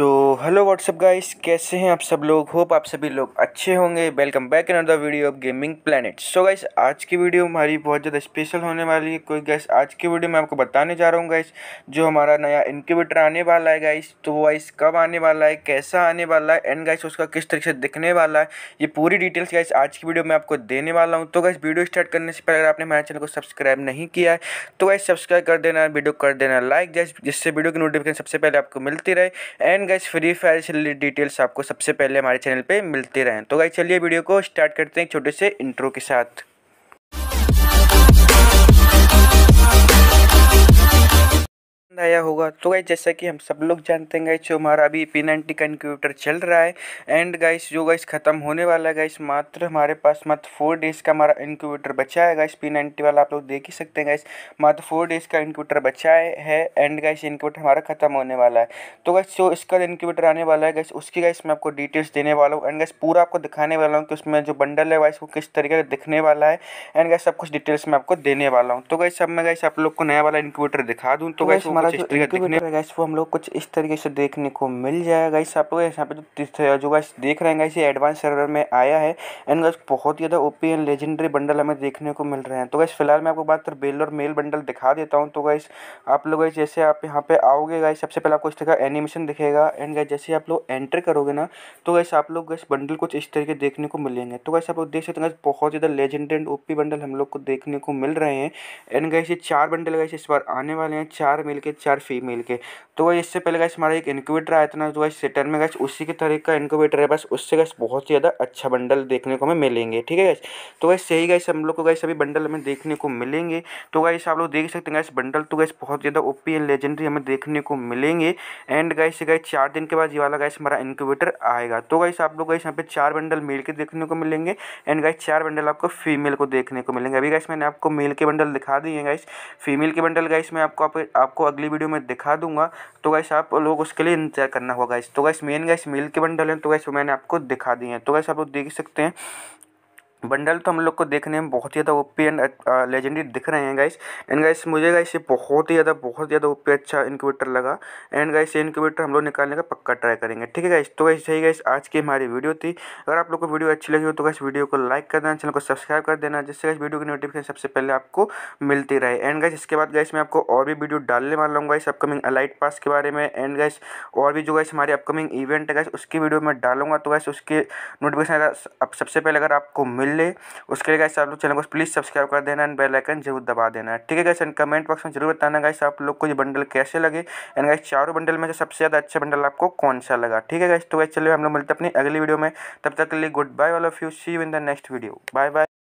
so hello what's up guys कैसे हैं आप सब लोग होप आप सभी लोग अच्छे होंगे welcome back in another video of gaming planet so guys आज की वीडियो हमारी बहुत ज़्यादा स्पेशल होने वाली है कोई गाइस आज की वीडियो मैं आपको बताने जा रहा हूँ गाइस जो हमारा नया इनक्यूबेटर आने वाला है गाइस तो वो गाइस कब आने वाला है कैसा आने वाला है एंड गाइस उसका किस तरीके से दिखने वाला है ये पूरी डिटेल्स गाइस आज की वीडियो में आपको देने वाला हूँ तो गाइस वीडियो स्टार्ट करने से पहले अगर आपने हमारे चैनल को सब्सक्राइब नहीं किया है तो गाइस सब्सक्राइब कर देना वीडियो कर देना लाइक जिससे वीडियो की नोटिफिकेशन सबसे पहले आपको मिलती रहे एंड गैस फ्री फायर से डिटेल्स आपको सबसे पहले हमारे चैनल पे मिलते रहें तो गाइस चलिए वीडियो को स्टार्ट करते हैं एक छोटे से इंट्रो के साथ पसंद आया होगा तो गाइज जैसा कि हम सब लोग जानते हैं गाइज जो हमारा अभी पी नाइनटी का इनक्यूटर चल रहा है एंड गाइस जो गाइस ख़त्म होने वाला है गाइस मात्र हमारे पास मात्र फोर डेज़ का हमारा इनक्यूटर बचा है गाइस पी नाइनटी वाला आप लोग देख ही सकते हैं गाइस मात्र फोर डेज़ का इनक्यूटर बचा है एंड गाइस इनक्यूटर हमारा ख़त्म होने वाला है तो गाइस जो इसका इनक्यूटर आने वाला है गाइस उसकी गाइस मैं आपको डिटेल्स देने वाला हूँ एंड गाइस पूरा आपको दिखाने वाला हूँ कि उसमें जो बंडल है वाइस वो किस तरीके का दिखने वाला है एंड गाइस सब कुछ डिटेल्स मैं आपको देने वाला हूँ तो गाइस सब मैं गाइस आप लोग को नया वाला इनक्यूटर दिखा दूँ तो गाइस तो हमारा का वो हम लोग कुछ इस तरीके से देखने को मिल जाएगा गाइस आप लोग यहाँ पे जो जो गाइस देख रहे हैं गाइस ये एडवांस सर्वर में आया है एंड गाइस बहुत ही ज़्यादा ओपी एंड लेजेंडरी बंडल हमें देखने को मिल रहे हैं तो गाइस फिलहाल मैं आपको बात कर बेल और मेल बंडल दिखा देता हूँ तो गाइस आप लोग जैसे आप यहाँ पे आओगे गाइस सबसे पहले आपको इस तरह एनिमेशन दिखेगा एंड गाइस जैसे आप लोग एंट्री करोगे ना तो गाइस आप लोग गाइस बंडल कुछ इस तरीके देखने को मिलेंगे तो गाइस आप लोग देख सकते हैं गाइस बहुत ज़्यादा लेजेंडरी एंड ओपी बंडल हम लोग को देखने को मिल रहे हैं एंड गाइस ये चार बंडल गाइस इस बार आने वाले हैं चार मिलके चार फीमेल के तो वही इससे पहले गैस हमारा एक इनक्यूबेटर आया था ना जो तो सेटर में गैस उसी के तरह का इनक्यूबेटर है बस उससे गैस बहुत ही ज़्यादा अच्छा बंडल देखने को हमें मिलेंगे ठीक है गैस तो वैसे सही गैस हम लोग को गैस अभी बंडल हमें देखने को मिलेंगे तो गैस आप लोग देख सकते हैं गैस बंडल तो गैस बहुत ज़्यादा ओपी एंड लेजेंडरी हमें देखने को मिलेंगे एंड गैस गए चार दिन के बाद ये वाला गैस हमारा इनक्यूबेटर आएगा तो गैस आप लोग गैस यहाँ पे चार बंडल मेल के देखने को मिलेंगे एंड गैस चार बंडल आपको फीमेल को देखने को मिलेंगे अभी गैस मैंने आपको मेल के बंडल दिखा दिए गैस फीमेल के बंडल गैस मैं आपको आपको अगली वीडियो में दिखा दूंगा तो गैस आप लोग उसके लिए इंतजार करना होगा इस तो गैस मेन गैस मिल के बंडल हैं तो गैस मैंने आपको दिखा दिए हैं तो गैस आप लोग देख सकते हैं बंडल तो हम लोग को देखने में बहुत ही ज़्यादा ओ पी एंड लेजेंडरी दिख रहे हैं गाइस एंड गाइस मुझे गाइस ये बहुत ही ज़्यादा बहुत ज़्यादा ओ पी अच्छा इनक्यूबेटर लगा एंड गाइस ये इनक्यूबेटर हम लोग निकालने का पक्का ट्राई करेंगे ठीक है गाइस तो गाइस यही गाइस आज की हमारी वीडियो थी अगर आप लोग को वीडियो अच्छी लगी हो तो गाइस वीडियो को लाइक कर देना चैनल को सब्सक्राइब कर देना जिससे गाइस वीडियो की नोटिफिकेशन सबसे पहले आपको मिलती रहे एंड गाइस इसके बाद गाइस मैं आपको और भी वीडियो डालने वाला हूँ गाइस अपकमिंग अलाइट पास के बारे में एंड गाइस और भी जो गाइस हमारे अपकमिंग इवेंट है गाइस उसकी वीडियो मैं डालूंगा तो गाइस उसके नोटिफिकेशन सबसे पहले अगर आपको मिल मिल ले उसके लिए गाइस आप लोग चैनल को प्लीज़ सब्सक्राइब कर देना एंड बेल आइकन जरूर दबा देना ठीक है गाइस एंड कमेंट बॉक्स में जरूर बताना गाइस आप लोग को ये बंडल कैसे लगे एंड गाइस चारों बंडल में से सबसे ज़्यादा अच्छा बंडल आपको कौन सा लगा ठीक है गाइस तो गाइस चलिए हम लोग मिलते हैं अपनी अगली वीडियो में तब तक के लिए good bye all of you see you in the next video bye bye